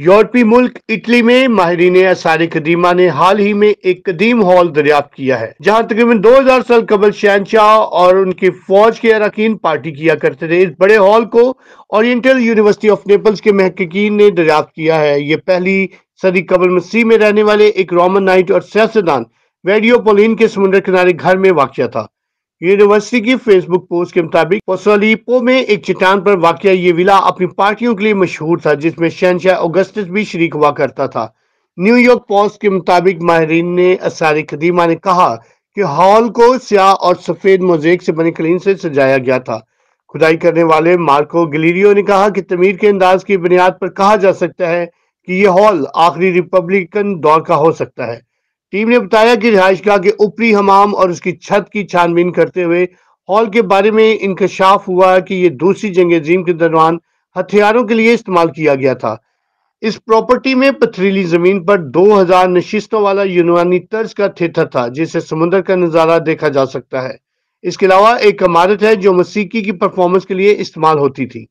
यूरोपीय मुल्क इटली में माहरीन आसार कदीमा ने हाल ही में एक कदीम हॉल दरियाफ्त किया है जहाँ तकरीबन दो हजार साल कबल शहनशाह और उनकी फौज के अरकान पार्टी किया करते थे इस बड़े हॉल को ओरिएंटल यूनिवर्सिटी ऑफ नेपल्स के महकिन ने दरियाफ्त किया है ये पहली सदी कबल मसीह में रहने वाले एक रोमन नाइट और सियासतदान वेडियो पोलिन के समुद्र किनारे घर में वाक़ था यूनिवर्सिटी की फेसबुक पोस्ट के मुताबिक पोसोलीपो में एक चट्टान पर वाकया ये विला अपनी पार्टियों के लिए मशहूर था जिसमें शहनशाह अगस्त भी शरीक हुआ करता था न्यूयॉर्क पोस्ट के मुताबिक माहरीन ने असारदीमा कदीमा ने कहा कि हॉल को स्याह और सफेद मोजेक से बने कलीन से सजाया गया था खुदाई करने वाले मार्को गलीरियो ने कहा कि तमीर के अंदाज की बुनियाद पर कहा जा सकता है कि यह हॉल आखिरी रिपब्लिकन दौर का हो सकता है टीम ने बताया कि रिहाइशगाह के ऊपरी हमाम और उसकी छत की छानबीन करते हुए हॉल के बारे में इंकशाफ हुआ कि यह दूसरी जंग अजीम के दौरान हथियारों के लिए इस्तेमाल किया गया था इस प्रॉपर्टी में पथरीली जमीन पर 2000 नशिस्तों वाला यूनानी तर्ज का थिएटर था जिसे समुद्र का नज़ारा देखा जा सकता है इसके अलावा एक इमारत है जो मसीकी की परफॉर्मेंस के लिए इस्तेमाल होती थी